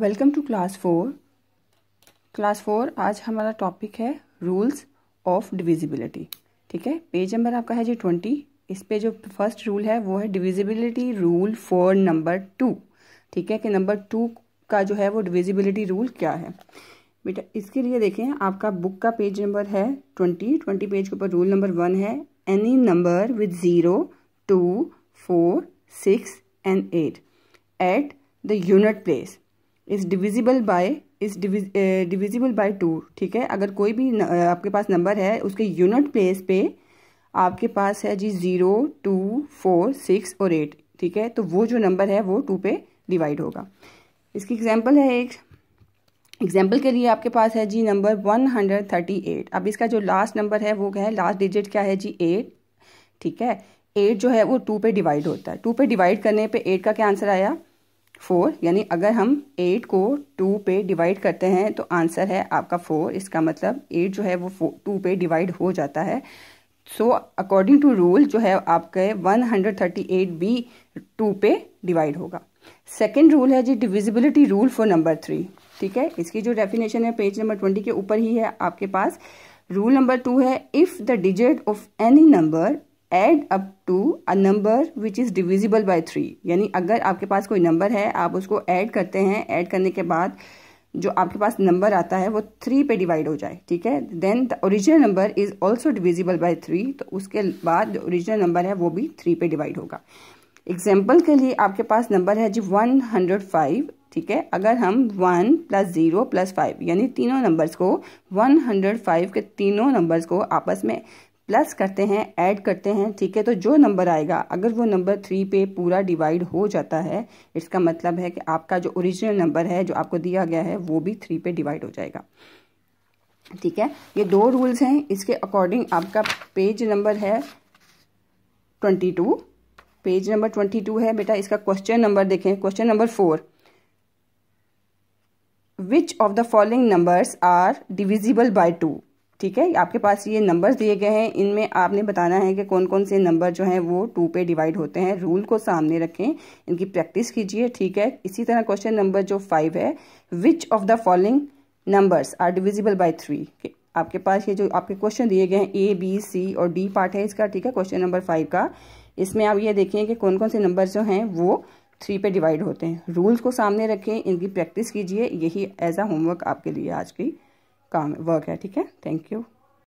welcome to class four class four आज हमारा topic है रूल्स ऑफ डिविजिबिलिटी ठीक है पेज नंबर आपका है जी ट्वेंटी इस पे जो फर्स्ट रूल है वो है divisibility rule for number two ठीक है कि नंबर टू का जो है वो डिविजिबिलिटी रूल क्या है बेटा इसके लिए देखें आपका बुक का पेज नंबर है ट्वेंटी ट्वेंटी पेज के ऊपर रूल नंबर वन है any number with zero two four six and eight at the unit place is divisible by is divisible by two ठीक है अगर कोई भी न, uh, आपके पास नंबर है उसके यूनिट प्लेस पे आपके पास है जी ज़ीरो टू फोर सिक्स और एट ठीक है तो वो जो नंबर है वो टू पे डिवाइड होगा इसकी एग्जाम्पल है एक एग्जाम्पल के लिए आपके पास है जी number one hundred thirty eight अब इसका जो लास्ट नंबर है वो क्या है लास्ट डिजिट क्या है जी एट ठीक है एट जो है वो टू पे डिवाइड होता है टू पे डिवाइड करने पे एट का क्या आंसर आया फोर यानी अगर हम एट को टू पे डिवाइड करते हैं तो आंसर है आपका फोर इसका मतलब एट जो है वो टू पे डिवाइड हो जाता है सो अकॉर्डिंग टू रूल जो है आपके वन हंड्रेड थर्टी एट बी टू पे डिवाइड होगा सेकेंड रूल है जी divisibility rule for number three ठीक है इसकी जो डेफिनेशन है पेज नंबर ट्वेंटी के ऊपर ही है आपके पास रूल नंबर टू है if the digit of any number add up to a number which is divisible by three यानी अगर आपके पास कोई नंबर है आप उसको ऐड करते हैं ऐड करने के बाद जो आपके पास नंबर आता है वो थ्री पे डिवाइड हो जाए ठीक है then the original number is also divisible by three तो उसके बाद जो ओरिजिनल नंबर है वो भी थ्री पे डिवाइड होगा एग्जाम्पल के लिए आपके पास नंबर है जी वन हंड्रेड फाइव ठीक है अगर हम one plus zero plus five यानी तीनों नंबर्स को वन हंड्रेड फाइव के तीनों नंबर्स को आपस में प्लस करते हैं ऐड करते हैं ठीक है तो जो नंबर आएगा अगर वो नंबर थ्री पे पूरा डिवाइड हो जाता है इसका मतलब है कि आपका जो ओरिजिनल नंबर है जो आपको दिया गया है वो भी थ्री पे डिवाइड हो जाएगा ठीक है ये दो रूल्स हैं इसके अकॉर्डिंग आपका पेज नंबर है twenty two page number twenty two है बेटा इसका क्वेश्चन नंबर देखें question number four which of the following numbers are divisible by two ठीक है आपके पास ये नंबर्स दिए गए हैं इनमें आपने बताना है कि कौन कौन से नंबर जो हैं वो टू पे डिवाइड होते हैं रूल को सामने रखें इनकी प्रैक्टिस कीजिए ठीक है इसी तरह क्वेश्चन नंबर जो फाइव है which of the following numbers are divisible by three आपके पास ये जो आपके क्वेश्चन दिए गए हैं ए बी सी और डी पार्ट है इसका ठीक है क्वेश्चन नंबर फाइव का इसमें आप ये देखें कि कौन कौन से नंबर जो हैं वो थ्री पे डिवाइड होते हैं रूल्स को सामने रखें इनकी प्रैक्टिस कीजिए यही एज आ होमवर्क आपके लिए आज की काम वर्क है ठीक है थैंक यू